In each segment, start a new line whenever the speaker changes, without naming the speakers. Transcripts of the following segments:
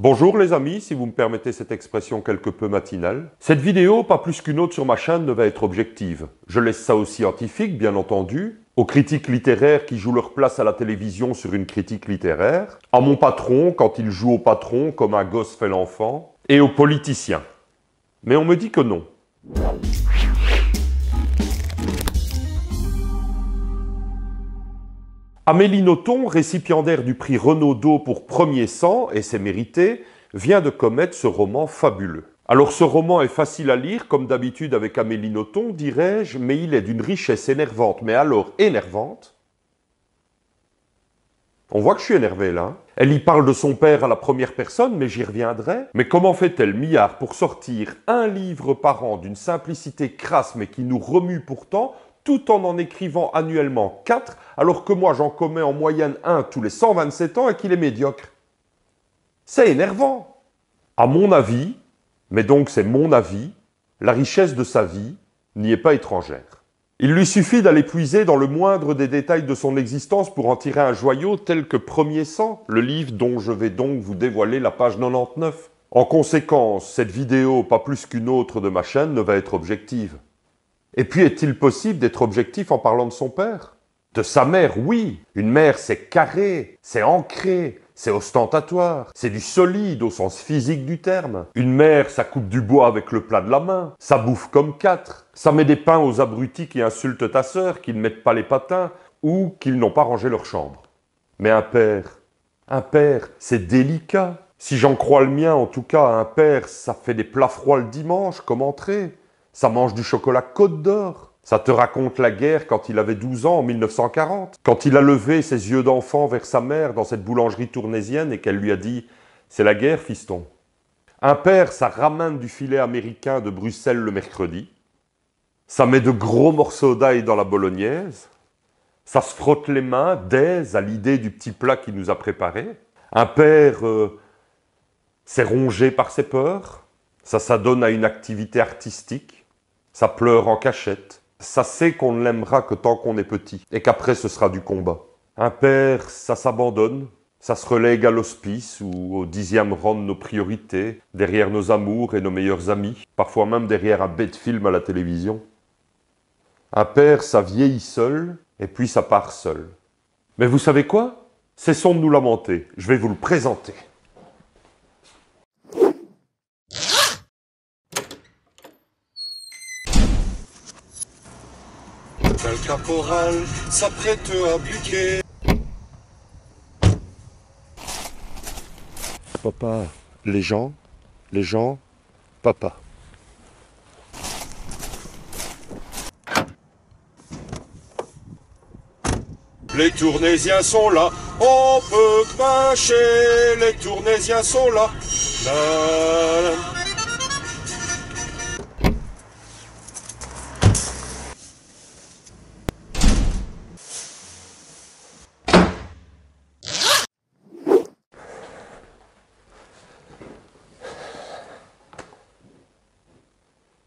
Bonjour les amis, si vous me permettez cette expression quelque peu matinale. Cette vidéo, pas plus qu'une autre sur ma chaîne, ne va être objective. Je laisse ça aux scientifiques, bien entendu, aux critiques littéraires qui jouent leur place à la télévision sur une critique littéraire, à mon patron quand il joue au patron comme un gosse fait l'enfant, et aux politiciens. Mais on me dit que non. Amélie Nothomb, récipiendaire du prix Renaudot pour Premier Sang, et c'est mérité, vient de commettre ce roman fabuleux. Alors ce roman est facile à lire, comme d'habitude avec Amélie Nothomb, dirais-je, mais il est d'une richesse énervante, mais alors énervante. On voit que je suis énervé là. Hein. Elle y parle de son père à la première personne, mais j'y reviendrai. Mais comment fait-elle, Millard, pour sortir un livre par an d'une simplicité crasse, mais qui nous remue pourtant, tout en en écrivant annuellement 4, alors que moi j'en commets en moyenne un tous les 127 ans et qu'il est médiocre. C'est énervant. À mon avis, mais donc c'est mon avis, la richesse de sa vie n'y est pas étrangère. Il lui suffit d'aller puiser dans le moindre des détails de son existence pour en tirer un joyau tel que Premier sang, le livre dont je vais donc vous dévoiler la page 99. En conséquence, cette vidéo, pas plus qu'une autre de ma chaîne, ne va être objective. Et puis, est-il possible d'être objectif en parlant de son père De sa mère, oui. Une mère, c'est carré, c'est ancré, c'est ostentatoire, c'est du solide au sens physique du terme. Une mère, ça coupe du bois avec le plat de la main, ça bouffe comme quatre, ça met des pains aux abrutis qui insultent ta sœur, qui ne mettent pas les patins ou qu'ils n'ont pas rangé leur chambre. Mais un père, un père, c'est délicat. Si j'en crois le mien, en tout cas, un père, ça fait des plats froids le dimanche comme entrée. Ça mange du chocolat Côte d'Or. Ça te raconte la guerre quand il avait 12 ans en 1940, quand il a levé ses yeux d'enfant vers sa mère dans cette boulangerie tournaisienne et qu'elle lui a dit C'est la guerre, fiston. Un père, ça ramène du filet américain de Bruxelles le mercredi. Ça met de gros morceaux d'ail dans la bolognaise. Ça se frotte les mains d'aise à l'idée du petit plat qu'il nous a préparé. Un père, euh, s'est c'est rongé par ses peurs. Ça s'adonne à une activité artistique ça pleure en cachette, ça sait qu'on ne l'aimera que tant qu'on est petit, et qu'après ce sera du combat. Un père, ça s'abandonne, ça se relègue à l'hospice ou au dixième rang de nos priorités, derrière nos amours et nos meilleurs amis, parfois même derrière un bête film à la télévision. Un père, ça vieillit seul, et puis ça part seul. Mais vous savez quoi Cessons de nous lamenter, je vais vous le présenter. Le caporal s'apprête à buter. Papa, les gens, les gens, papa. Les Tournésiens sont là, on peut marcher, les Tournésiens sont là.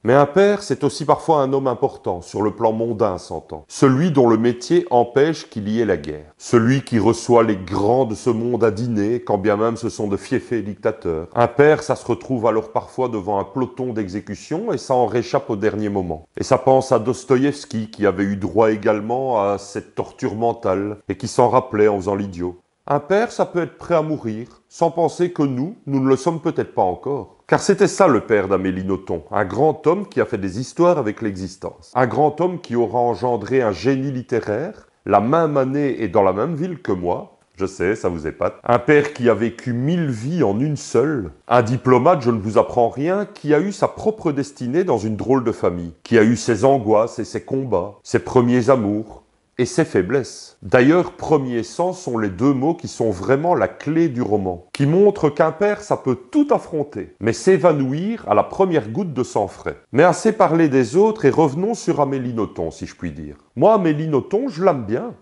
Mais un père, c'est aussi parfois un homme important, sur le plan mondain s'entend. Celui dont le métier empêche qu'il y ait la guerre. Celui qui reçoit les grands de ce monde à dîner, quand bien même ce sont de fiefés dictateurs. Un père, ça se retrouve alors parfois devant un peloton d'exécution et ça en réchappe au dernier moment. Et ça pense à Dostoïevski qui avait eu droit également à cette torture mentale et qui s'en rappelait en faisant l'idiot. Un père, ça peut être prêt à mourir, sans penser que nous, nous ne le sommes peut-être pas encore. Car c'était ça le père d'Amélie Nothon, un grand homme qui a fait des histoires avec l'existence. Un grand homme qui aura engendré un génie littéraire, la même année et dans la même ville que moi, je sais, ça vous épate. Un père qui a vécu mille vies en une seule. Un diplomate, je ne vous apprends rien, qui a eu sa propre destinée dans une drôle de famille. Qui a eu ses angoisses et ses combats, ses premiers amours, et ses faiblesses. D'ailleurs, premier sens sont les deux mots qui sont vraiment la clé du roman, qui montrent qu'un père, ça peut tout affronter, mais s'évanouir à la première goutte de sang frais. Mais assez parlé des autres et revenons sur Amélie Nothomb, si je puis dire. Moi, Amélie Nothomb, je l'aime bien.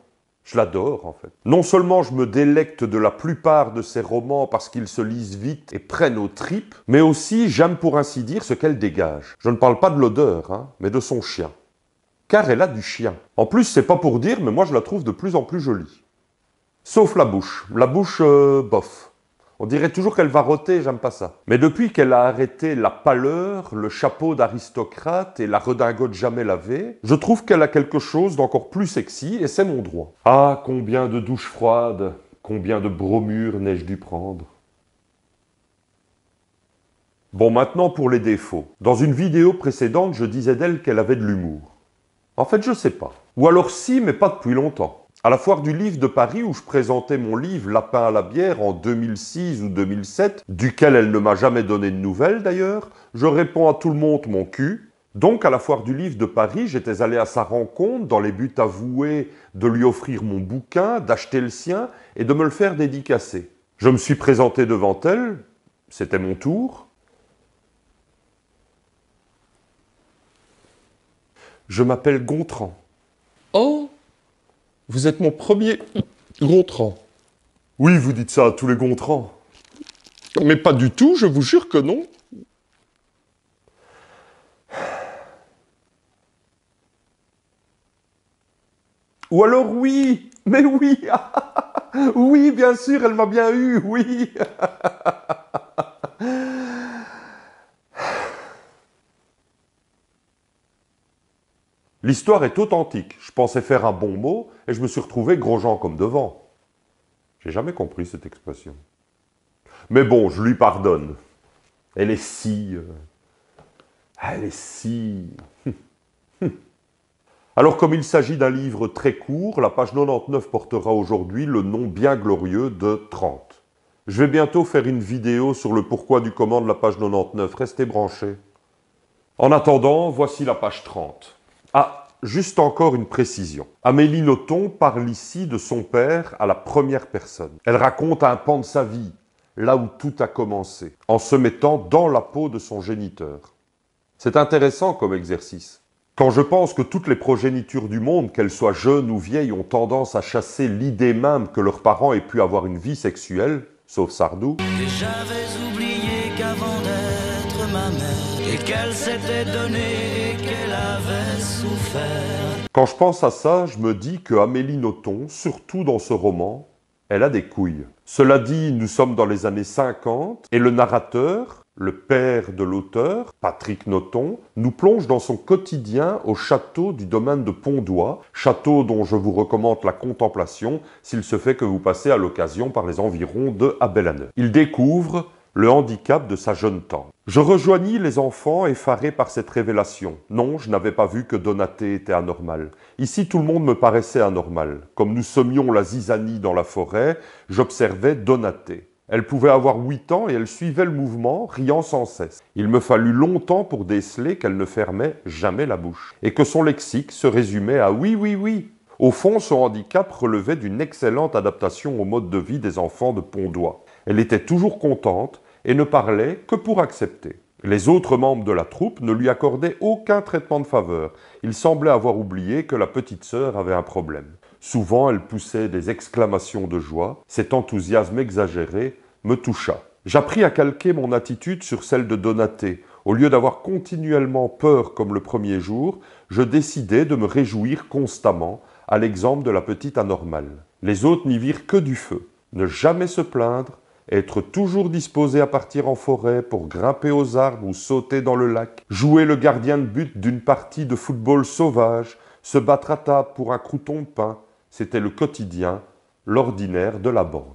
Je l'adore en fait. Non seulement je me délecte de la plupart de ses romans parce qu'ils se lisent vite et prennent aux tripes, mais aussi j'aime pour ainsi dire ce qu'elle dégage. Je ne parle pas de l'odeur, hein, mais de son chien car elle a du chien. En plus, c'est pas pour dire, mais moi je la trouve de plus en plus jolie. Sauf la bouche. La bouche, euh, bof. On dirait toujours qu'elle va roter, j'aime pas ça. Mais depuis qu'elle a arrêté la pâleur, le chapeau d'aristocrate et la redingote jamais lavée, je trouve qu'elle a quelque chose d'encore plus sexy et c'est mon droit. Ah, combien de douches froides, combien de bromures n'ai-je dû prendre Bon, maintenant pour les défauts. Dans une vidéo précédente, je disais d'elle qu'elle avait de l'humour. En fait, je sais pas. Ou alors si, mais pas depuis longtemps. À la foire du livre de Paris où je présentais mon livre Lapin à la bière en 2006 ou 2007, duquel elle ne m'a jamais donné de nouvelles d'ailleurs, je réponds à tout le monde mon cul. Donc à la foire du livre de Paris, j'étais allé à sa rencontre dans les buts avoués de lui offrir mon bouquin, d'acheter le sien et de me le faire dédicacer. Je me suis présenté devant elle, c'était mon tour, Je m'appelle Gontran. Oh Vous êtes mon premier Gontran. Oui, vous dites ça à tous les Gontrans. Mais pas du tout, je vous jure que non. Ou alors oui, mais oui, oui, bien sûr, elle m'a bien eu, oui. L'histoire est authentique. Je pensais faire un bon mot et je me suis retrouvé gros-jean comme devant. J'ai jamais compris cette expression. Mais bon, je lui pardonne. Elle est si. Euh, elle est si. Hmm, hmm. Alors comme il s'agit d'un livre très court, la page 99 portera aujourd'hui le nom bien glorieux de 30. Je vais bientôt faire une vidéo sur le pourquoi du comment de la page 99, restez branchés. En attendant, voici la page 30. Ah, juste encore une précision. Amélie Nothomb parle ici de son père à la première personne. Elle raconte un pan de sa vie, là où tout a commencé, en se mettant dans la peau de son géniteur. C'est intéressant comme exercice. Quand je pense que toutes les progénitures du monde, qu'elles soient jeunes ou vieilles, ont tendance à chasser l'idée même que leurs parents aient pu avoir une vie sexuelle, sauf Sardou. j'avais oublié qu'avant quand je pense à ça, je me dis que Amélie Nothomb, surtout dans ce roman, elle a des couilles. Cela dit, nous sommes dans les années 50 et le narrateur, le père de l'auteur, Patrick Nothomb, nous plonge dans son quotidien au château du domaine de Pondois, château dont je vous recommande la contemplation s'il se fait que vous passez à l'occasion par les environs de Abelane. Il découvre le handicap de sa jeune tante. Je rejoignis les enfants effarés par cette révélation. Non, je n'avais pas vu que Donaté était anormal. Ici, tout le monde me paraissait anormal. Comme nous semions la zizanie dans la forêt, j'observais Donaté. Elle pouvait avoir huit ans et elle suivait le mouvement, riant sans cesse. Il me fallut longtemps pour déceler qu'elle ne fermait jamais la bouche et que son lexique se résumait à oui, oui, oui, au fond, son handicap relevait d'une excellente adaptation au mode de vie des enfants de Pondois. Elle était toujours contente et ne parlait que pour accepter. Les autres membres de la troupe ne lui accordaient aucun traitement de faveur. Ils semblaient avoir oublié que la petite sœur avait un problème. Souvent, elle poussait des exclamations de joie. Cet enthousiasme exagéré me toucha. J'appris à calquer mon attitude sur celle de Donaté. Au lieu d'avoir continuellement peur comme le premier jour, je décidai de me réjouir constamment à l'exemple de la petite anormale. Les autres n'y virent que du feu. Ne jamais se plaindre, être toujours disposé à partir en forêt pour grimper aux arbres ou sauter dans le lac, jouer le gardien de but d'une partie de football sauvage, se battre à table pour un crouton de pain, c'était le quotidien, l'ordinaire de la bande.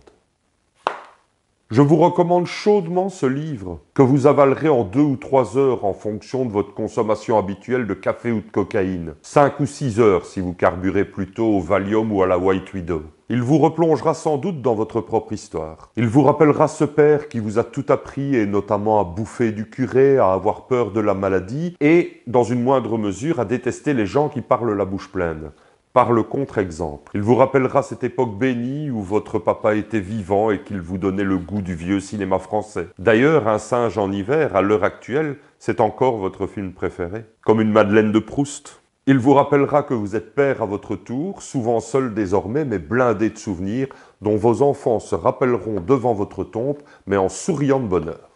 Je vous recommande chaudement ce livre, que vous avalerez en deux ou trois heures en fonction de votre consommation habituelle de café ou de cocaïne. Cinq ou six heures si vous carburez plutôt au Valium ou à la White Widow. Il vous replongera sans doute dans votre propre histoire. Il vous rappellera ce père qui vous a tout appris et notamment à bouffer du curé, à avoir peur de la maladie et, dans une moindre mesure, à détester les gens qui parlent la bouche pleine par le contre-exemple. Il vous rappellera cette époque bénie où votre papa était vivant et qu'il vous donnait le goût du vieux cinéma français. D'ailleurs, Un singe en hiver, à l'heure actuelle, c'est encore votre film préféré. Comme une Madeleine de Proust. Il vous rappellera que vous êtes père à votre tour, souvent seul désormais, mais blindé de souvenirs dont vos enfants se rappelleront devant votre tombe, mais en souriant de bonheur.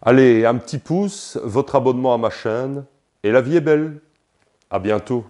Allez, un petit pouce, votre abonnement à ma chaîne, et la vie est belle. À bientôt.